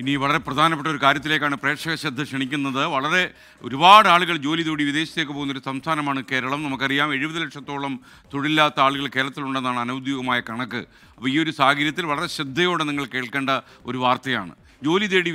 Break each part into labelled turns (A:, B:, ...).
A: ഇനി വളരെ പ്രധാനപ്പെട്ട ഒരു കാര്യത്തിലേക്കാണ് പ്രേക്ഷക ശ്രദ്ധ ക്ഷണിക്കുന്നത് വളരെ ഒരുപാട് ആളുകൾ ജോലി തേടി വിദേശത്തേക്ക് പോകുന്ന ഒരു സംസ്ഥാനമാണ് കേരളം നമുക്കറിയാം എഴുപത് ലക്ഷത്തോളം തൊഴിലില്ലാത്ത ആളുകൾ കേരളത്തിലുണ്ടെന്നാണ് അനൗദ്യോഗികമായ കണക്ക് അപ്പോൾ ഈ ഒരു സാഹചര്യത്തിൽ വളരെ ശ്രദ്ധയോടെ നിങ്ങൾ കേൾക്കേണ്ട ഒരു വാർത്തയാണ് ജോലി തേടി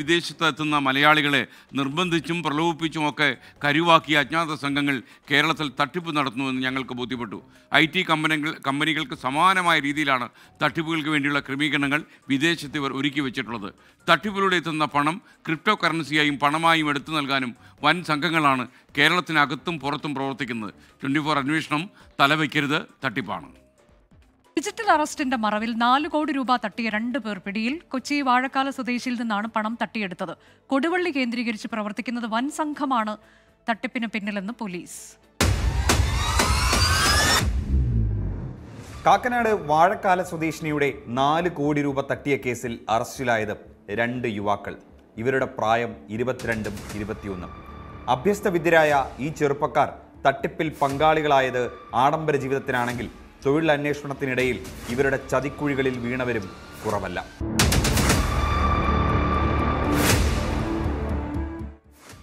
A: എത്തുന്ന മലയാളികളെ നിർബന്ധിച്ചും പ്രലോഭിപ്പിച്ചും ഒക്കെ കരുവാക്കിയ അജ്ഞാത സംഘങ്ങൾ കേരളത്തിൽ തട്ടിപ്പ് നടത്തുന്നുവെന്ന് ഞങ്ങൾക്ക് ബോധ്യപ്പെട്ടു ഐ ടി കമ്പനികൾ കമ്പനികൾക്ക് സമാനമായ രീതിയിലാണ് തട്ടിപ്പുകൾക്ക് വേണ്ടിയുള്ള ക്രമീകരണങ്ങൾ വിദേശത്ത് ഇവർ ഒരുക്കി വെച്ചിട്ടുള്ളത് തട്ടിപ്പിലൂടെ എത്തുന്ന പണം ക്രിപ്റ്റോ കറൻസിയായും പണമായും എടുത്തു നൽകാനും വൻ സംഘങ്ങളാണ് കേരളത്തിനകത്തും പുറത്തും പ്രവർത്തിക്കുന്നത് ട്വൻറ്റി ഫോർ അന്വേഷണം തലവയ്ക്കരുത് തട്ടിപ്പാണ്
B: ഡിജിറ്റൽ അറസ്റ്റിന്റെ മറവിൽ നാല് കോടി രൂപ തട്ടിയ രണ്ട് പേർ പിടിയിൽ കൊച്ചി വാഴക്കാല സ്വദേശിയിൽ നിന്നാണ് പണം തട്ടിയെടുത്തത് കൊടുവള്ളി കേന്ദ്രീകരിച്ച് പ്രവർത്തിക്കുന്നത് വൻ സംഘമാണ് തട്ടിപ്പിന് പിന്നിലെന്ന് പോലീസ്
C: കാക്കനാട് വാഴക്കാല സ്വദേശിനിയുടെ നാല് കോടി രൂപ തട്ടിയ കേസിൽ അറസ്റ്റിലായത് രണ്ട് യുവാക്കൾ ഇവരുടെ പ്രായം ഇരുപത്തിരണ്ടും ഇരുപത്തിയൊന്നും അഭ്യസ്തവിദ്യരായ ഈ ചെറുപ്പക്കാർ തട്ടിപ്പിൽ പങ്കാളികളായത് ആഡംബര ജീവിതത്തിനാണെങ്കിൽ തൊഴിലന്വേഷണത്തിനിടയിൽ ഇവരുടെ ചതിക്കുഴികളിൽ വീണവരും കുറവല്ല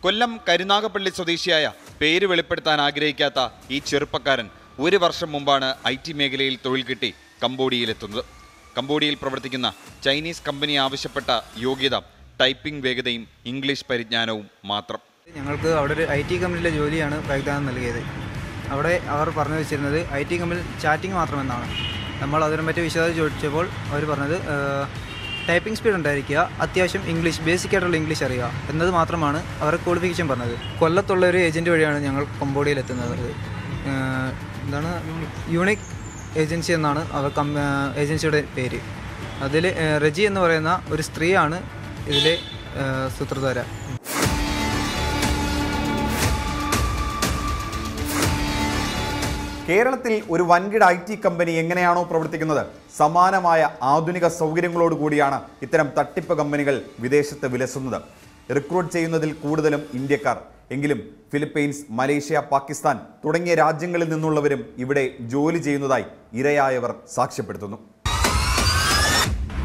C: കൊല്ലം കരുനാഗപ്പള്ളി സ്വദേശിയായ പേര് വെളിപ്പെടുത്താൻ ആഗ്രഹിക്കാത്ത ഈ ചെറുപ്പക്കാരൻ ഒരു വർഷം മുമ്പാണ് ഐ ടി മേഖലയിൽ തൊഴിൽ കിട്ടി കംബോഡിയയിലെത്തുന്നത് കംബോഡിയയിൽ പ്രവർത്തിക്കുന്ന ചൈനീസ് കമ്പനി ആവശ്യപ്പെട്ട യോഗ്യത ടൈപ്പിംഗ് വേഗതയും ഇംഗ്ലീഷ് പരിജ്ഞാനവും മാത്രം
D: ഞങ്ങൾക്ക് അവിടെ ഒരു ഐ ടി കമ്പനിയിലെ ജോലിയാണ് വാഗ്ദാനം നൽകിയത് അവിടെ അവർ പറഞ്ഞു വെച്ചിരുന്നത് ഐ ടി കമ്പനി ചാറ്റിംഗ് മാത്രമെന്നാണ് നമ്മൾ പറ്റി വിശദമായി ചോദിച്ചപ്പോൾ അവർ പറഞ്ഞത് ടൈപ്പിംഗ് സ്പീഡ് ഉണ്ടായിരിക്കുക അത്യാവശ്യം ഇംഗ്ലീഷ് ബേസിക് ആയിട്ടുള്ള ഇംഗ്ലീഷ് അറിയുക എന്നത് മാത്രമാണ് അവരുടെ ക്വാളിഫിക്കേഷൻ പറഞ്ഞത് കൊല്ലത്തുള്ള ഒരു ഏജൻറ്റ് വഴിയാണ് ഞങ്ങൾ കൊമ്പോഡിയിൽ എത്തുന്നത് എന്താണ് യൂണിക് ഏജൻസി എന്നാണ് അവർ കം ഏജൻസിയുടെ പേര് അതിൽ റജി എന്ന് പറയുന്ന ഒരു സ്ത്രീയാണ്
C: ഇതിലെ സൂത്രധാര കേരളത്തിൽ ഒരു വൻകിട ഐ ടി കമ്പനി എങ്ങനെയാണോ പ്രവർത്തിക്കുന്നത് സമാനമായ ആധുനിക സൗകര്യങ്ങളോട് കൂടിയാണ് ഇത്തരം തട്ടിപ്പ് കമ്പനികൾ വിദേശത്ത് വിലസുന്നത് റിക്രൂട്ട് ചെയ്യുന്നതിൽ കൂടുതലും ഇന്ത്യക്കാർ എങ്കിലും ഫിലിപ്പീൻസ് മലേഷ്യ പാകിസ്ഥാൻ തുടങ്ങിയ രാജ്യങ്ങളിൽ നിന്നുള്ളവരും ഇവിടെ ജോലി ചെയ്യുന്നതായി ഇരയായവർ സാക്ഷ്യപ്പെടുത്തുന്നു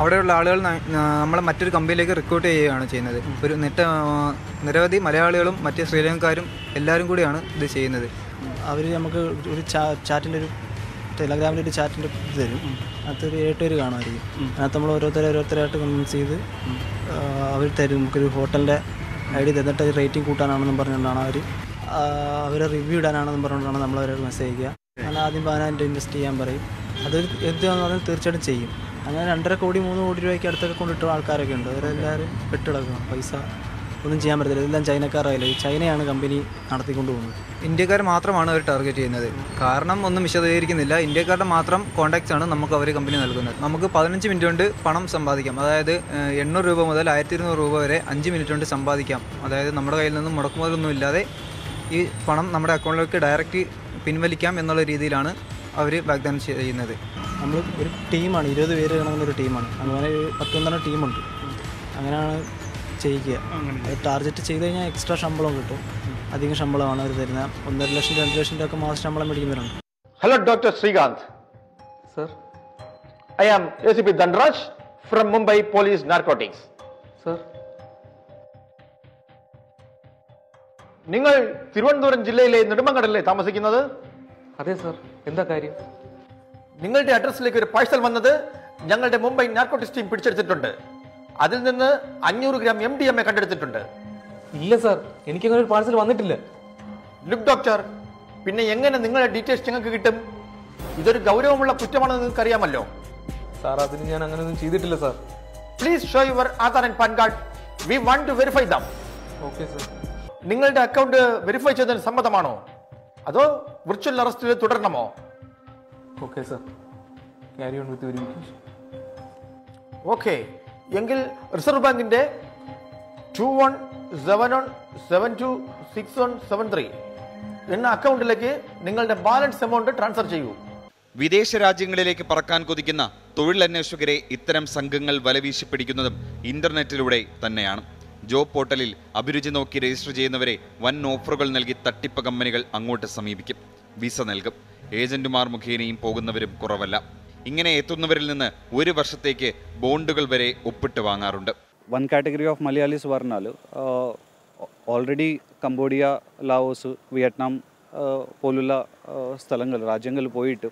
D: അവിടെയുള്ള ആളുകൾ നമ്മളെ മറ്റൊരു കമ്പനിയിലേക്ക് റിക്രൂട്ട് ചെയ്യുകയാണ് ചെയ്യുന്നത് ഒരു നിട്ട നിരവധി മലയാളികളും മറ്റ് ശ്രീലങ്കക്കാരും എല്ലാവരും കൂടിയാണ് ഇത് ചെയ്യുന്നത് അവർ നമുക്ക് ഒരു ചാറ്റിൻ്റെ ഒരു ടെലഗ്രാമിൻ്റെ ഒരു ചാറ്റിൻ്റെ ഇത് തരും അതൊരു ഏട്ട് പേര് കാണുമായിരിക്കും അതിനകത്ത് നമ്മൾ ഓരോരുത്തരെ ഓരോരുത്തരായിട്ട് കൺവിൻസ് ചെയ്ത് അവർ തരും നമുക്കൊരു ഹോട്ടലിൻ്റെ ഐ ഡി തന്നിട്ട് റേറ്റിംഗ് കൂട്ടാനാണെന്നും പറഞ്ഞുകൊണ്ടാണ് അവർ അവരെ റിവ്യൂ ഇടാനാണെന്നും പറഞ്ഞുകൊണ്ടാണ് നമ്മൾ അവരോട് മെസ്സേജ് ചെയ്യുക അങ്ങനെ ആദ്യം പതിനായിരം ഇൻവെസ്റ്റ് ചെയ്യാൻ പറയും അത് എന്താണെന്ന് പറഞ്ഞാൽ തീർച്ചയായിട്ടും ചെയ്യും അങ്ങനെ രണ്ടര കോടി മൂന്ന് കോടി രൂപയ്ക്ക് അടുത്തൊക്കെ കൊണ്ടിട്ടുള്ള ആൾക്കാരൊക്കെ ഉണ്ട് അവരെല്ലാവരും പെട്ടിടക്കണം പൈസ ഒന്നും ചെയ്യാൻ പറ്റത്തില്ല ഇതെല്ലാം ചൈനക്കാരായാലും ഈ ചൈനയാണ് കമ്പനി നടത്തിക്കൊണ്ട് പോകുന്നത് ഇന്ത്യക്കാർ മാത്രമാണ് അവർ ടാർഗറ്റ് ചെയ്യുന്നത് കാരണം ഒന്നും വിശദീകരിക്കുന്നില്ല ഇന്ത്യക്കാരുടെ മാത്രം കോൺടാക്ട്സ് ആണ് നമുക്ക് അവർ കമ്പനി നൽകുന്നത് നമുക്ക് പതിനഞ്ച് മിനിറ്റ് കൊണ്ട് പണം സമ്പാദിക്കാം അതായത് എണ്ണൂറ് രൂപ മുതൽ ആയിരത്തി ഇരുന്നൂറ് രൂപ വരെ അഞ്ച് മിനിറ്റ് കൊണ്ട് സമ്പാദിക്കാം അതായത് നമ്മുടെ കയ്യിൽ നിന്നും മുടക്കുമുതലൊന്നും ഇല്ലാതെ ഈ പണം നമ്മുടെ അക്കൗണ്ടിലേക്ക് ഡയറക്റ്റ് പിൻവലിക്കാം എന്നുള്ള രീതിയിലാണ് അവർ വാഗ്ദാനം ചെയ്യുന്നത് നമ്മൾ ഒരു ടീമാണ് ഇരുപത് പേര് കാണുന്ന ഒരു ടീമാണ് അങ്ങനെ പത്തൊന്നര ടീമുണ്ട് അങ്ങനെയാണ് ചെയ്യിക്കുക അത് ടാർഗറ്റ് ചെയ്ത് കഴിഞ്ഞാൽ എക്സ്ട്രാ ശമ്പളം കിട്ടും അധികം ശമ്പളമാണ് അവർ തരുന്നത് ഒന്നര ലക്ഷം രണ്ട് ലക്ഷം രൂപ ഒക്കെ മാസം ശമ്പളം മേടിക്കുന്നവരുണ്ട് hello doctor
E: Srikanth sir I am A C P Dhanraj from Mumbai police narcotics sir നിങ്ങൾ തിരുവനന്തപുരം ജില്ലയിലെ നെടുമങ്ങടല്ലേ താമസിക്കുന്നത് അതെ സർ എന്താ കാര്യം നിങ്ങളുടെ അഡ്രസ്സിലേക്ക് ഒരു പാഴ്സൽ വന്നത് ഞങ്ങളുടെ മുംബൈ നാർക്കോട്ടിക്സ് ടീം പിടിച്ചെടുത്തിട്ടുണ്ട് അതിൽ നിന്ന് അഞ്ഞൂറ് gram M D M A കണ്ടെടുത്തിട്ടുണ്ട് ഇല്ല സാർ എനിക്ക് അങ്ങനെ ഒരു പാർസൽ വന്നിട്ടില്ല ലുക്ക് ഡോക്ടർ പിന്നെ എങ്ങനെ നിങ്ങളുടെ ഡീറ്റെയിൽസ് ഞങ്ങൾക്ക് കിട്ടും ഇതൊരു ഗൗരവമുള്ള കുറ്റമാണെന്ന് നിങ്ങൾക്ക് അറിയാമല്ലോ സാർ അതിന് ഞാൻ അങ്ങനെയൊന്നും ചെയ്തിട്ടില്ല sir please show your Aadhaar and PAN card we want to verify them okay sir നിങ്ങളുടെ അക്കൗണ്ട് വെരിഫൈ ചെയ്തതിന് സമ്മതമാണോ അതോ വിർച്വൽ അറസ്റ്റിൽ തുടരണമോ okay sir on with okay എങ്കിൽ റിസർവ് ബാങ്കിന്റെ two one seven one seven two six one seven three എന്ന അക്കൗണ്ടിലേക്ക് നിങ്ങളുടെ ബാലൻസ് എമൗണ്ട് ട്രാൻസ്ഫർ ചെയ്യൂ
C: വിദേശ രാജ്യങ്ങളിലേക്ക് പറക്കാൻ കൊതിക്കുന്ന തൊഴിലന്വേഷകരെ ഇത്തരം സംഘങ്ങൾ വലവീശി പിടിക്കുന്നതും ഇന്റർനെറ്റിലൂടെ തന്നെയാണ് ജോബ് പോർട്ടലിൽ അഭിരുചി നോക്കി രജിസ്റ്റർ ചെയ്യുന്നവരെ വൻ ഓഫറുകൾ നൽകി തട്ടിപ്പ് കമ്പനികൾ അങ്ങോട്ട് സമീപിക്കും വിസ നൽകും ഏജന്റുമാർ മുഖേനയും പോകുന്നവരും കുറവല്ല ഇങ്ങനെ എത്തുന്നവരിൽ നിന്ന് ഒരു വർഷത്തേക്ക് ബോണ്ടുകൾ വരെ ഒപ്പിട്ട് വാങ്ങാറുണ്ട്
B: വൺ കാറ്റഗറി ഓഫ് മലയാളീസ് പറഞ്ഞാൽ ഓൾറെഡി കംബോഡിയ ലാവോസ് വിയറ്റ്നാം പോലുള്ള സ്ഥലങ്ങൾ രാജ്യങ്ങളിൽ പോയിട്ട്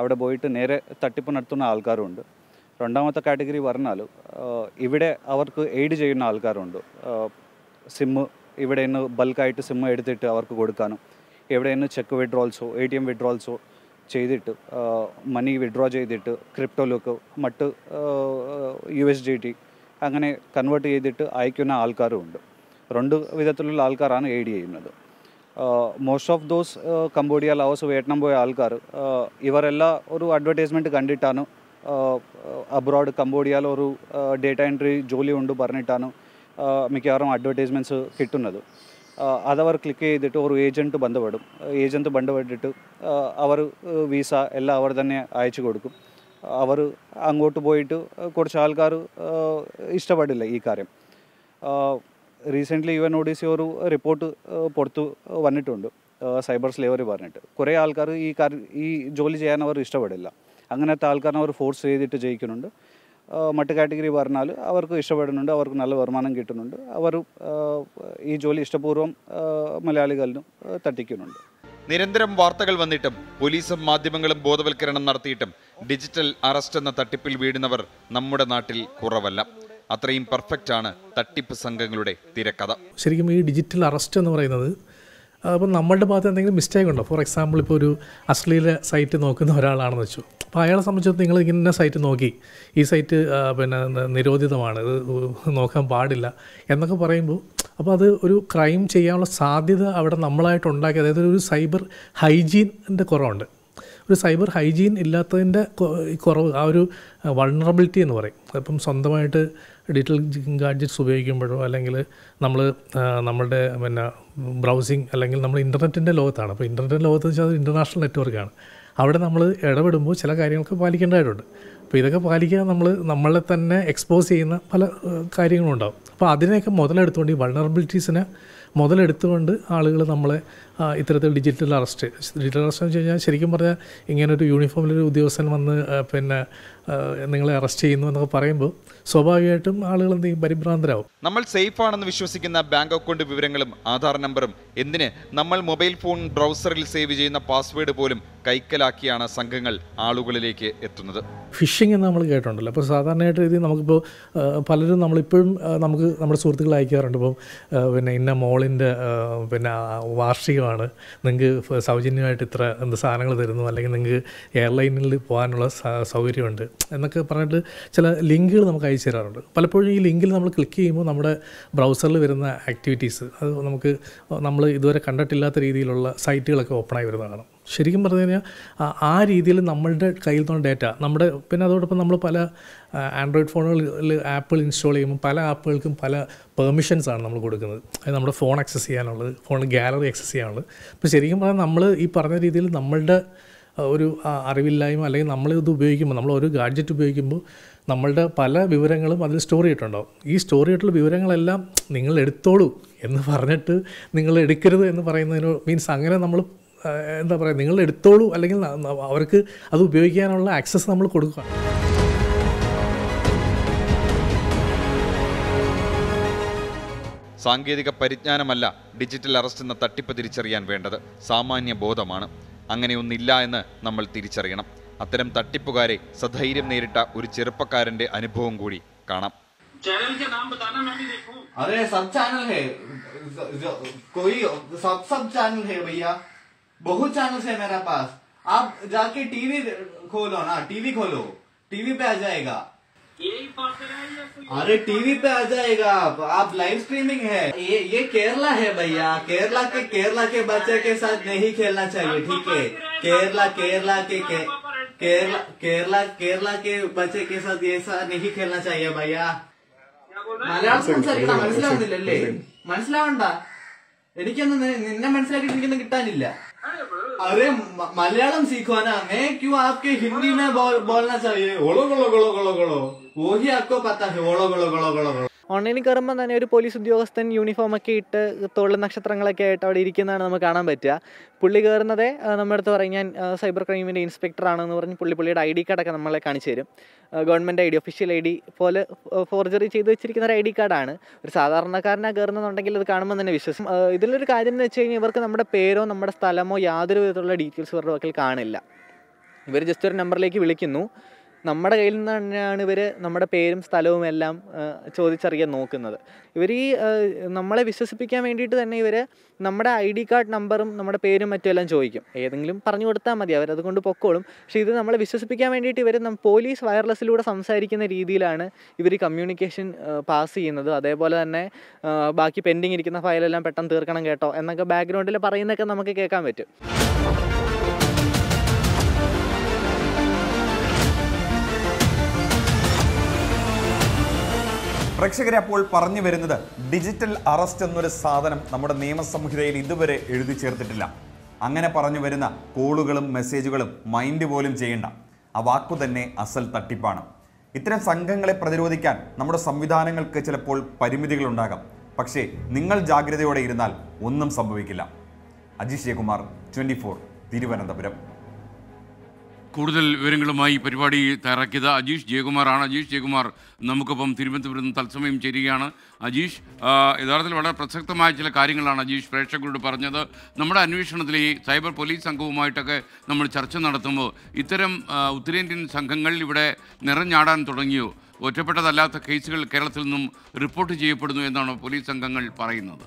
B: അവിടെ പോയിട്ട് നേരെ തട്ടിപ്പ് നടത്തുന്ന ആൾക്കാരുണ്ട് രണ്ടാമത്തെ കാറ്റഗറി പറഞ്ഞാൽ ഇവിടെ അവർക്ക് എയ്ഡ് ചെയ്യുന്ന ആൾക്കാരുണ്ട് സിമ്മ് ഇവിടെ നിന്ന് ബൾക്കായിട്ട് സിമ്മ് എടുത്തിട്ട് അവർക്ക് കൊടുക്കാനും എവിടെ നിന്ന് ചെക്ക് വിഡ്രോൾസോ എ ടി എം വിഡ്രോൾസോ ചെയ്തിട്ട് മണി വിഡ്രോ ചെയ്തിട്ട് ക്രിപ്റ്റോയിലേക്ക് മറ്റ് യു എസ് ഡി ടി അങ്ങനെ കൺവേർട്ട് ചെയ്തിട്ട് അയക്കുന്ന ആൾക്കാരുമുണ്ട് രണ്ട് വിധത്തിലുള്ള ആൾക്കാരാണ് എയ്ഡ് ചെയ്യുന്നത് most of those Cambodia Laos വേട്ടണം പോയ ആൾക്കാർ ഇവരെല്ലാം ഒരു അഡ്വർടൈസ്മെൻറ്റ് കണ്ടിട്ടാണ് അബ്രോഡ് കംബോഡിയയിൽ ഒരു ഡേറ്റ എൻട്രി ജോലി ഉണ്ട് പറഞ്ഞിട്ടാണ് മിക്കവാറും അഡ്വർടൈസ്മെൻറ്റ്സ് കിട്ടുന്നത് അതവർ ക്ലിക്ക് ചെയ്തിട്ട് ഒരു ഏജൻറ്റ് ബന്ധപ്പെടും ഏജൻറ്റ് ബന്ധപ്പെട്ടിട്ട് അവർ വിസ എല്ലാം അവർ തന്നെ അയച്ചു കൊടുക്കും അവർ അങ്ങോട്ട് പോയിട്ട് കുറച്ച് ആൾക്കാർ ഇഷ്ടപ്പെടില്ല ഈ കാര്യം recently U N O D C ഒരു റിപ്പോർട്ട് പുറത്തു വന്നിട്ടുണ്ട് സൈബർ സ്ലേവറി പറഞ്ഞിട്ട് കുറേ ആൾക്കാർ ഈ കാര്യം ഈ ജോലി ചെയ്യാൻ അവർ ഇഷ്ടപ്പെടില്ല അങ്ങനത്തെ ആൾക്കാരെ അവർ ഫോഴ്സ് ചെയ്തിട്ട് ജയിക്കുന്നുണ്ട് മറ്റ് കാറ്റഗറി പറഞ്ഞാൽ അവർക്ക് ഇഷ്ടപ്പെടുന്നുണ്ട് അവർക്ക് നല്ല വരുമാനം കിട്ടുന്നുണ്ട് അവർ ഈ ജോലി ഇഷ്ടപൂർവ്വം മലയാളികളിലും തട്ടിക്കുന്നുണ്ട്
C: നിരന്തരം വാർത്തകൾ വന്നിട്ടും പോലീസും മാധ്യമങ്ങളും ബോധവൽക്കരണം നടത്തിയിട്ടും ഡിജിറ്റൽ അറസ്റ്റ് എന്ന തട്ടിപ്പിൽ വീഴുന്നവർ നമ്മുടെ നാട്ടിൽ കുറവല്ല അത്രയും പെർഫെക്റ്റ് ആണ് തട്ടിപ്പ് സംഘങ്ങളുടെ തിരക്കഥ
F: ശരിക്കും ഈ ഡിജിറ്റൽ അറസ്റ്റ് എന്ന് പറയുന്നത് അപ്പം നമ്മളുടെ ഭാഗത്ത് എന്തെങ്കിലും മിസ്റ്റേക്ക് ഉണ്ടോ ഫോർ എക്സാമ്പിൾ ഇപ്പോൾ ഒരു അശ്ലീല സൈറ്റ് നോക്കുന്ന ഒരാളാണെന്ന് വെച്ചു അപ്പോൾ അയാളെ സംബന്ധിച്ച് നിങ്ങൾ ഇങ്ങനെ സൈറ്റ് നോക്കി ഈ സൈറ്റ് പിന്നെ നിരോധിതമാണ് ഇത് നോക്കാൻ പാടില്ല എന്നൊക്കെ പറയുമ്പോൾ അപ്പോൾ അത് ഒരു ക്രൈം ചെയ്യാനുള്ള സാധ്യത അവിടെ നമ്മളായിട്ട് ഉണ്ടാക്കി അതായത് ഒരു സൈബർ ഹൈജീനിൻ്റെ കുറവുണ്ട് ഒരു സൈബർ ഹൈജീൻ ഇല്ലാത്തതിൻ്റെ കുറവ് ആ ഒരു വൾണറബിലിറ്റി എന്ന് പറയും അപ്പം സ്വന്തമായിട്ട് ഡിജിറ്റൽ ഗാഡ്ജറ്റ്സ് ഉപയോഗിക്കുമ്പോഴോ അല്ലെങ്കിൽ നമ്മൾ നമ്മളുടെ പിന്നെ ബ്രൗസിങ് അല്ലെങ്കിൽ നമ്മൾ ഇൻ്റർനെറ്റിൻ്റെ ലോകത്താണ് അപ്പോൾ ഇൻ്റർനെറ്റിൻ്റെ ലോകത്ത് വെച്ചാൽ അത് ഇൻ്റർനാഷണൽ നെറ്റ്വർക്കാണ് അവിടെ നമ്മൾ ഇടപെടുമ്പോൾ ചില കാര്യങ്ങൾക്ക് പാലിക്കേണ്ടതായിട്ടുണ്ട് അപ്പോൾ ഇതൊക്കെ പാലിക്കാൻ നമ്മൾ നമ്മളെ തന്നെ എക്സ്പോസ് ചെയ്യുന്ന പല കാര്യങ്ങളും ഉണ്ടാകും അപ്പോൾ അതിനെയൊക്കെ മുതലെടുത്തുകൊണ്ട് ഈ വൾണറബിലിറ്റീസിനെ മുതലെടുത്തുകൊണ്ട് ആളുകൾ നമ്മളെ ഇത്തരത്തിൽ ഡിജിറ്റൽ അറസ്റ്റ് ഡിജിറ്റൽ അറസ്റ്റ് എന്ന് കഴിഞ്ഞാൽ ശരിക്കും പറഞ്ഞാൽ ഇങ്ങനെ ഇങ്ങനൊരു യൂണിഫോമിലൊരു ഉദ്യോഗസ്ഥൻ വന്ന് പിന്നെ നിങ്ങളെ അറസ്റ്റ് ചെയ്യുന്നു എന്നൊക്കെ പറയുമ്പോൾ സ്വാഭാവികമായിട്ടും ആളുകൾ എന്തെങ്കിലും പരിഭ്രാന്തരാകും
C: നമ്മൾ സേഫ് ആണെന്ന് വിശ്വസിക്കുന്ന ബാങ്ക് അക്കൗണ്ട് വിവരങ്ങളും ആധാർ നമ്പറും എന്തിന് നമ്മൾ മൊബൈൽ ഫോൺ ബ്രൗസറിൽ സേവ് ചെയ്യുന്ന പാസ്വേഡ് പോലും കൈക്കലാക്കിയാണ് സംഘങ്ങൾ ആളുകളിലേക്ക് എത്തുന്നത്
F: ഫിഷിംഗ് എന്ന് നമ്മൾ കേട്ടിട്ടുണ്ടല്ലോ അപ്പോൾ സാധാരണയായിട്ട് രീതി നമുക്കിപ്പോൾ പലരും നമ്മളിപ്പോഴും നമുക്ക് നമ്മുടെ സുഹൃത്തുക്കൾ അയക്കാറുണ്ട് ഇപ്പം പിന്നെ ഇന്ന മോൾ മോളിൻ്റെ പിന്നെ വാർഷികമാണ് നിങ്ങൾക്ക് സൗജന്യമായിട്ട് ഇത്ര എന്ത് സാധനങ്ങൾ തരുന്നു അല്ലെങ്കിൽ നിങ്ങൾക്ക് എയർലൈനിൽ പോകാനുള്ള സൗകര്യമുണ്ട് എന്നൊക്കെ പറഞ്ഞിട്ട് ചില ലിങ്കുകൾ നമുക്ക് അയച്ചു തരാറുണ്ട് പലപ്പോഴും ഈ ലിങ്കിൽ നമ്മൾ ക്ലിക്ക് ചെയ്യുമ്പോൾ നമ്മുടെ ബ്രൗസറിൽ വരുന്ന ആക്ടിവിറ്റീസ് അത് നമുക്ക് നമ്മൾ ഇതുവരെ കണ്ടിട്ടില്ലാത്ത രീതിയിലുള്ള സൈറ്റുകളൊക്കെ ഓപ്പണായി വരുന്നതാണ് ശരിക്കും പറഞ്ഞു കഴിഞ്ഞാൽ ആ രീതിയിൽ നമ്മളുടെ കയ്യിൽ നിന്ന് ഡേറ്റ നമ്മുടെ പിന്നെ അതോടൊപ്പം നമ്മൾ പല ആൻഡ്രോയിഡ് ഫോണുകളിൽ ആപ്പുകൾ ഇൻസ്റ്റാൾ ചെയ്യുമ്പോൾ പല ആപ്പുകൾക്കും പല പെർമിഷൻസ് ആണ് നമ്മൾ കൊടുക്കുന്നത് അത് നമ്മുടെ ഫോൺ ആക്സസ് ചെയ്യാനുള്ളത് ഫോൺ ഗാലറി ആക്സസ് ചെയ്യാനുള്ളത് അപ്പോൾ ശരിക്കും പറഞ്ഞാൽ നമ്മൾ ഈ പറഞ്ഞ രീതിയിൽ നമ്മളുടെ ഒരു അറിവില്ലായ്മ അല്ലെങ്കിൽ നമ്മൾ ഇത് ഉപയോഗിക്കുമ്പോൾ നമ്മൾ ഒരു ഗാഡ്ജറ്റ് ഉപയോഗിക്കുമ്പോൾ നമ്മളുടെ പല വിവരങ്ങളും അതിൽ സ്റ്റോർ ചെയ്തിട്ടുണ്ടാവും ഈ സ്റ്റോർ ചെയ്തിട്ടുള്ള വിവരങ്ങളെല്ലാം നിങ്ങൾ എടുത്തോളൂ എന്ന് പറഞ്ഞിട്ട് നിങ്ങൾ എടുക്കരുത് എന്ന് പറയുന്നതിന് മീൻസ് അങ്ങനെ നമ്മൾ എന്താ പറയുക നിങ്ങൾ എടുത്തോളൂ അല്ലെങ്കിൽ അവർക്ക് അത് ഉപയോഗിക്കാനുള്ള ആക്സസ് നമ്മൾ കൊടുക്കുക
C: സാങ്കേതിക പരിജ്ഞാനമല്ല ഡിജിറ്റൽ അറസ്റ്റ് എന്ന തട്ടിപ്പ് തിരിച്ചറിയാൻ വേണ്ടത് സാമാന്യ ബോധമാണ് അങ്ങനെയൊന്നില്ല എന്ന് നമ്മൾ തിരിച്ചറിയണം അത്തരം തട്ടിപ്പുകാരെ സധൈര്യം നേരിട്ട ഒരു ചെറുപ്പക്കാരന്റെ അനുഭവം കൂടി കാണാം
A: अरे सब चैनल है
G: कोई सब सब चैनल है भैया बहुत चैनल्स है मेरा पास आप जाके टीवी खोलो ना टीवी खोलो टीवी पे आ जाएगा अरे टीवी पे आ जाएगा आप आप लाइव स्ट्रीमिंग है ये ये केरला है भैया केरला के केरला के बच्चे के साथ नहीं खेलना चाहिए ठीक है केरला केरला के केरला केरला केरला के बच्चे के साथ ये सा नहीं खेलना चाहिए भैया मनसा मनसा മനസ്സിലാവുന്നില്ലല്ലേ മനസ്സിലാവണ്ട എനിക്കൊന്നും നിന്നെ अरे मलयालम सीखो ना मैं क्यों आपके हिंदी में बोल, बोलना चाहिए ओलो गोलो गलो गलो गलो वो ही आपको पता है ओलो गलो गलो गलो गलो ഓൺലൈനിൽ കയറുമ്പോൾ തന്നെ ഒരു പോലീസ് ഉദ്യോഗസ്ഥൻ യൂണിഫോമൊക്കെ ഇട്ട് തൊഴിൽ നക്ഷത്രങ്ങളൊക്കെ ആയിട്ട് അവിടെ ഇരിക്കുന്നതാണ് നമുക്ക് കാണാൻ പറ്റുക പുള്ളി കയറുന്നത് നമ്മുടെ അടുത്ത് പറയും ഞാൻ സൈബർ ക്രൈമിൻ്റെ ആണെന്ന് പറഞ്ഞ് പുള്ളി പുള്ളിയുടെ ഐ ഡി കാർഡൊക്കെ നമ്മളെ കാണിച്ചു തരും government I D official I D പോലെ ഫോർജറി ചെയ്ത് വെച്ചിരിക്കുന്ന ഒരു ഐ ഡി കാർഡാണ് ഒരു സാധാരണക്കാരനാണ് കയറുന്നതെന്നുണ്ടെങ്കിൽ അത് കാണുമ്പോൾ തന്നെ വിശ്വസം ഇതിലൊരു കാര്യം എന്ന് വെച്ച് കഴിഞ്ഞാൽ ഇവർക്ക് നമ്മുടെ പേരോ നമ്മുടെ സ്ഥലമോ യാതൊരു വിധത്തിലുള്ള ഡീറ്റെയിൽസ് ഇവരുടെ പക്കൽ കാണില്ല ഇവർ ജസ്റ്റ് ഒരു നമ്പറിലേക്ക് വിളിക്കുന്നു നമ്മുടെ കയ്യിൽ നിന്ന് തന്നെയാണ് ഇവർ നമ്മുടെ പേരും സ്ഥലവും എല്ലാം ചോദിച്ചറിയാൻ നോക്കുന്നത് ഇവർ ഈ നമ്മളെ വിശ്വസിപ്പിക്കാൻ വേണ്ടിയിട്ട് തന്നെ ഇവർ നമ്മുടെ ഐ ഡി കാർഡ് നമ്പറും നമ്മുടെ പേരും മറ്റും എല്ലാം ചോദിക്കും ഏതെങ്കിലും പറഞ്ഞു കൊടുത്താൽ മതി അവരതുകൊണ്ട് പൊക്കോളും പക്ഷേ ഇത് നമ്മളെ വിശ്വസിപ്പിക്കാൻ വേണ്ടിയിട്ട് ഇവർ പോലീസ് വയർലെസ്സിലൂടെ സംസാരിക്കുന്ന രീതിയിലാണ് ഇവർ കമ്മ്യൂണിക്കേഷൻ പാസ് ചെയ്യുന്നത് അതേപോലെ തന്നെ ബാക്കി പെൻഡിങ് ഇരിക്കുന്ന ഫയലെല്ലാം പെട്ടെന്ന് തീർക്കണം കേട്ടോ എന്നൊക്കെ ബാക്ക്ഗ്രൗണ്ടിൽ പറയുന്നതൊക്കെ നമുക്ക് കേൾക്കാൻ പറ്റും
C: പ്രേക്ഷകരെ അപ്പോൾ പറഞ്ഞു വരുന്നത് ഡിജിറ്റൽ അറസ്റ്റ് എന്നൊരു സാധനം നമ്മുടെ നിയമസംഹിതയിൽ ഇതുവരെ എഴുതി ചേർത്തിട്ടില്ല അങ്ങനെ പറഞ്ഞു വരുന്ന കോളുകളും മെസ്സേജുകളും മൈൻഡ് പോലും ചെയ്യണ്ട ആ വാക്കു തന്നെ അസൽ തട്ടിപ്പാണ് ഇത്തരം സംഘങ്ങളെ പ്രതിരോധിക്കാൻ നമ്മുടെ സംവിധാനങ്ങൾക്ക് ചിലപ്പോൾ പരിമിതികളുണ്ടാകാം പക്ഷേ നിങ്ങൾ ജാഗ്രതയോടെ ഇരുന്നാൽ ഒന്നും സംഭവിക്കില്ല അജിഷ് ജയകുമാർ ട്വൻറ്റി ഫോർ തിരുവനന്തപുരം
A: കൂടുതൽ വിവരങ്ങളുമായി പരിപാടി തയ്യാറാക്കിയത് അജീഷ് ജയകുമാറാണ് അജീഷ് ജയകുമാർ നമുക്കൊപ്പം തിരുവനന്തപുരത്ത് നിന്ന് തത്സമയം ചേരുകയാണ് അജീഷ് യഥാർത്ഥത്തിൽ വളരെ പ്രസക്തമായ ചില കാര്യങ്ങളാണ് അജീഷ് പ്രേക്ഷകരോട് പറഞ്ഞത് നമ്മുടെ അന്വേഷണത്തിൽ ഈ സൈബർ പോലീസ് സംഘവുമായിട്ടൊക്കെ നമ്മൾ ചർച്ച നടത്തുമ്പോൾ ഇത്തരം ഉത്തരേന്ത്യൻ സംഘങ്ങൾ ഇവിടെ നിറഞ്ഞാടാൻ തുടങ്ങിയോ ഒറ്റപ്പെട്ടതല്ലാത്ത കേസുകൾ കേരളത്തിൽ നിന്നും റിപ്പോർട്ട് ചെയ്യപ്പെടുന്നു എന്നാണ് പോലീസ് സംഘങ്ങൾ പറയുന്നത്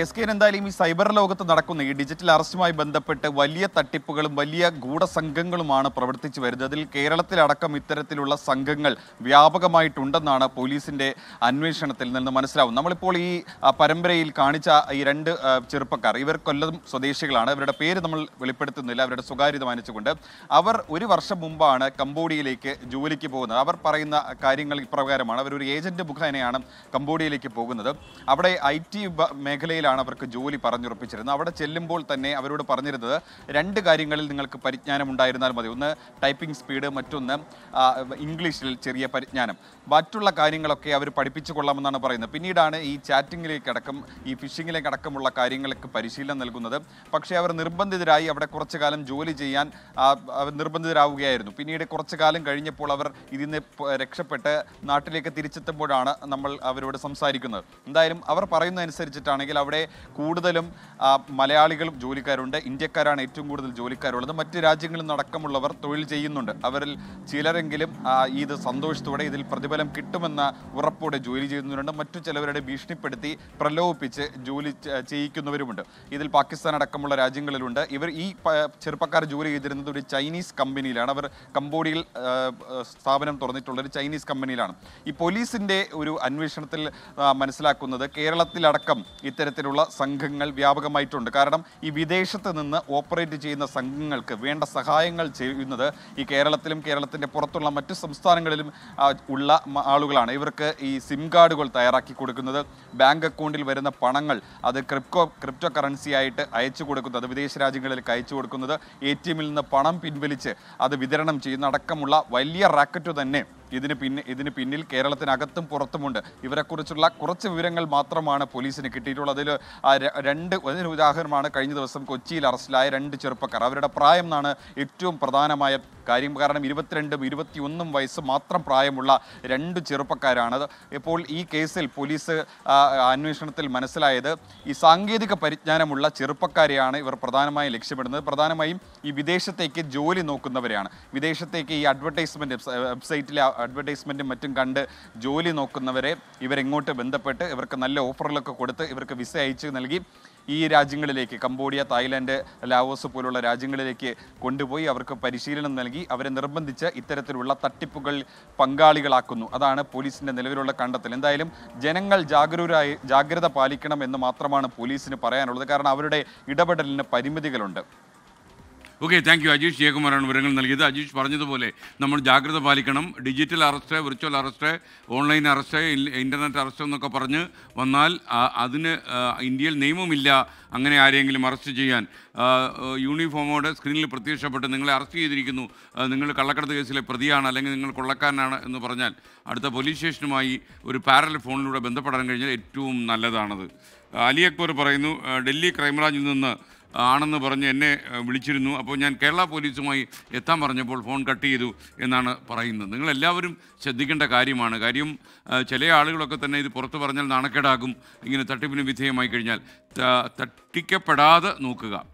C: എസ് കെ എന്തായാലും ഈ സൈബർ ലോകത്ത് നടക്കുന്ന ഈ ഡിജിറ്റൽ അറസ്റ്റുമായി ബന്ധപ്പെട്ട് വലിയ തട്ടിപ്പുകളും വലിയ ഗൂഢസംഘങ്ങളുമാണ് പ്രവർത്തിച്ചു വരുന്നത് അതിൽ കേരളത്തിലടക്കം ഇത്തരത്തിലുള്ള സംഘങ്ങൾ വ്യാപകമായിട്ടുണ്ടെന്നാണ് പോലീസിൻ്റെ അന്വേഷണത്തിൽ നിന്ന് മനസ്സിലാവും നമ്മളിപ്പോൾ ഈ പരമ്പരയിൽ കാണിച്ച ഈ രണ്ട് ചെറുപ്പക്കാർ ഇവർ കൊല്ലം സ്വദേശികളാണ് അവരുടെ പേര് നമ്മൾ വെളിപ്പെടുത്തുന്നില്ല അവരുടെ സ്വകാര്യത മാനിച്ചുകൊണ്ട് അവർ ഒരു വർഷം മുമ്പാണ് കംബോഡിയയിലേക്ക് ജോലിക്ക് പോകുന്നത് അവർ പറയുന്ന കാര്യങ്ങൾ ഇപ്രകാരമാണ് അവർ ഒരു ഏജൻറ്റ് മുഖേനയാണ് കംബോഡിയയിലേക്ക് പോകുന്നത് അവിടെ ഐ ടി മേഖലയിൽ മുംബൈയിലാണ് അവർക്ക് ജോലി പറഞ്ഞുറപ്പിച്ചിരുന്നത് അവിടെ ചെല്ലുമ്പോൾ തന്നെ അവരോട് പറഞ്ഞിരുന്നത് രണ്ട് കാര്യങ്ങളിൽ നിങ്ങൾക്ക് പരിജ്ഞാനം ഉണ്ടായിരുന്നാൽ മതി ഒന്ന് ടൈപ്പിംഗ് സ്പീഡ് മറ്റൊന്ന് ഇംഗ്ലീഷിൽ ചെറിയ പരിജ്ഞാനം മറ്റുള്ള കാര്യങ്ങളൊക്കെ അവർ പഠിപ്പിച്ചു കൊള്ളാമെന്നാണ് പറയുന്നത് പിന്നീടാണ് ഈ ചാറ്റിങ്ങിലേക്കടക്കം ഈ ഫിഷിങ്ങിലേക്കടക്കമുള്ള കാര്യങ്ങൾക്ക് പരിശീലനം നൽകുന്നത് പക്ഷേ അവർ നിർബന്ധിതരായി അവിടെ കുറച്ചു കാലം ജോലി ചെയ്യാൻ നിർബന്ധിതരാവുകയായിരുന്നു പിന്നീട് കുറച്ചു കാലം കഴിഞ്ഞപ്പോൾ അവർ ഇതിൽ നിന്ന് രക്ഷപ്പെട്ട് നാട്ടിലേക്ക് തിരിച്ചെത്തുമ്പോഴാണ് നമ്മൾ അവരോട് സംസാരിക്കുന്നത് എന്തായാലും അവർ പറയുന്നതനുസരിച്ചിട്ടാണെങ്കിൽ അവിടെ അവിടെ കൂടുതലും മലയാളികളും ജോലിക്കാരുണ്ട് ഇന്ത്യക്കാരാണ് ഏറ്റവും കൂടുതൽ ജോലിക്കാരുള്ളത് മറ്റ് രാജ്യങ്ങളിൽ നടക്കമുള്ളവർ തൊഴിൽ ചെയ്യുന്നുണ്ട് അവരിൽ ചിലരെങ്കിലും ഇത് സന്തോഷത്തോടെ ഇതിൽ പ്രതിഫലം കിട്ടുമെന്ന ഉറപ്പോടെ ജോലി ചെയ്യുന്നവരുണ്ട് മറ്റു ചിലവരുടെ ഭീഷണിപ്പെടുത്തി പ്രലോഭിപ്പിച്ച് ജോലി ചെയ്യിക്കുന്നവരുമുണ്ട് ഇതിൽ പാകിസ്ഥാൻ അടക്കമുള്ള രാജ്യങ്ങളിലുണ്ട് ഇവർ ഈ ചെറുപ്പക്കാർ ജോലി ചെയ്തിരുന്നത് ഒരു ചൈനീസ് കമ്പനിയിലാണ് അവർ കംബോഡിയയിൽ സ്ഥാപനം തുറന്നിട്ടുള്ള ഒരു ചൈനീസ് കമ്പനിയിലാണ് ഈ പോലീസിൻ്റെ ഒരു അന്വേഷണത്തിൽ മനസ്സിലാക്കുന്നത് കേരളത്തിലടക്കം ഇത്തരത്തിൽ തരത്തിലുള്ള സംഘങ്ങൾ വ്യാപകമായിട്ടുണ്ട് കാരണം ഈ വിദേശത്ത് നിന്ന് ഓപ്പറേറ്റ് ചെയ്യുന്ന സംഘങ്ങൾക്ക് വേണ്ട സഹായങ്ങൾ ചെയ്യുന്നത് ഈ കേരളത്തിലും കേരളത്തിൻ്റെ പുറത്തുള്ള മറ്റു സംസ്ഥാനങ്ങളിലും ഉള്ള ആളുകളാണ് ഇവർക്ക് ഈ സിം കാർഡുകൾ തയ്യാറാക്കി കൊടുക്കുന്നത് ബാങ്ക് അക്കൗണ്ടിൽ വരുന്ന പണങ്ങൾ അത് ക്രിപ്റ്റോ ക്രിപ്റ്റോ കറൻസി ആയിട്ട് അയച്ചു കൊടുക്കുന്നത് വിദേശ രാജ്യങ്ങളിലേക്ക് അയച്ചു കൊടുക്കുന്നത് എ ടി എമ്മിൽ നിന്ന് പണം പിൻവലിച്ച് അത് വിതരണം ചെയ്യുന്ന അടക്കമുള്ള വലിയ റാക്കറ്റ് തന്നെ ഇതിന് പിന്നിൽ ഇതിന് പിന്നിൽ കേരളത്തിനകത്തും പുറത്തുമുണ്ട് ഇവരെക്കുറിച്ചുള്ള കുറച്ച് വിവരങ്ങൾ മാത്രമാണ് പോലീസിന് കിട്ടിയിട്ടുള്ളത് അതിൽ രണ്ട് അതിന് ഉദാഹരണമാണ് കഴിഞ്ഞ ദിവസം കൊച്ചിയിൽ അറസ്റ്റിലായ രണ്ട് ചെറുപ്പക്കാർ അവരുടെ പ്രായം എന്നാണ് ഏറ്റവും പ്രധാനമായ കാര്യം കാരണം ഇരുപത്തിരണ്ടും ഇരുപത്തിയൊന്നും വയസ്സ് മാത്രം പ്രായമുള്ള രണ്ട് ചെറുപ്പക്കാരാണ് ഇപ്പോൾ ഈ കേസിൽ പോലീസ് അന്വേഷണത്തിൽ മനസ്സിലായത് ഈ സാങ്കേതിക പരിജ്ഞാനമുള്ള ചെറുപ്പക്കാരെയാണ് ഇവർ പ്രധാനമായും ലക്ഷ്യപ്പെടുന്നത് പ്രധാനമായും ഈ വിദേശത്തേക്ക് ജോലി നോക്കുന്നവരെയാണ് വിദേശത്തേക്ക് ഈ അഡ്വർടൈസ്മെൻറ്റ് വെബ്സൈറ്റിലെ അഡ്വർടൈസ്മെൻറ്റും മറ്റും കണ്ട് ജോലി നോക്കുന്നവരെ ഇവരെങ്ങോട്ട് ബന്ധപ്പെട്ട് ഇവർക്ക് നല്ല ഓഫറുകളൊക്കെ കൊടുത്ത് ഇവർക്ക് വിസ അയച്ച് നൽകി ഈ രാജ്യങ്ങളിലേക്ക് കംബോഡിയ തായ്ലാൻഡ് ലാവോസ് പോലുള്ള രാജ്യങ്ങളിലേക്ക് കൊണ്ടുപോയി അവർക്ക് പരിശീലനം നൽകി അവരെ നിർബന്ധിച്ച് ഇത്തരത്തിലുള്ള തട്ടിപ്പുകൾ പങ്കാളികളാക്കുന്നു അതാണ് പോലീസിൻ്റെ നിലവിലുള്ള കണ്ടെത്തൽ എന്തായാലും ജനങ്ങൾ ജാഗരൂരായി ജാഗ്രത പാലിക്കണം എന്ന് മാത്രമാണ് പോലീസിന് പറയാനുള്ളത് കാരണം അവരുടെ ഇടപെടലിന് പരിമിതികളുണ്ട്
A: ഓക്കെ താങ്ക് യു അജീഷ് ജയകുമാറാണ് വിവരങ്ങൾ നൽകിയത് അജീഷ് പറഞ്ഞതുപോലെ നമ്മൾ ജാഗ്രത പാലിക്കണം digital arrest virtual arrest online arrest internet arrest എന്നൊക്കെ പറഞ്ഞ് വന്നാൽ അതിന് ഇന്ത്യയിൽ നിയമമില്ല അങ്ങനെ ആരെങ്കിലും അറസ്റ്റ് ചെയ്യാൻ യൂണിഫോമോടെ സ്ക്രീനിൽ പ്രത്യക്ഷപ്പെട്ട് നിങ്ങളെ അറസ്റ്റ് ചെയ്തിരിക്കുന്നു നിങ്ങൾ കള്ളക്കടത്ത് കേസിലെ പ്രതിയാണ് അല്ലെങ്കിൽ നിങ്ങൾ കൊള്ളക്കാരനാണ് എന്ന് പറഞ്ഞാൽ അടുത്ത പോലീസ് സ്റ്റേഷനുമായി ഒരു പാരൽ ഫോണിലൂടെ ബന്ധപ്പെടാൻ കഴിഞ്ഞാൽ ഏറ്റവും നല്ലതാണത് അലി അക്ബർ പറയുന്നു ഡൽഹി ക്രൈംബ്രാഞ്ചിൽ നിന്ന് ആണെന്ന് പറഞ്ഞ് എന്നെ വിളിച്ചിരുന്നു അപ്പോൾ ഞാൻ കേരള പോലീസുമായി എത്താൻ പറഞ്ഞപ്പോൾ ഫോൺ കട്ട് ചെയ്തു എന്നാണ് പറയുന്നത് നിങ്ങളെല്ലാവരും ശ്രദ്ധിക്കേണ്ട കാര്യമാണ് കാര്യം ചില ആളുകളൊക്കെ തന്നെ ഇത് പുറത്തു പറഞ്ഞാൽ നാണക്കേടാകും ഇങ്ങനെ തട്ടിപ്പിന് വിധേയമായി കഴിഞ്ഞാൽ തട്ടിക്കപ്പെടാതെ നോക്കുക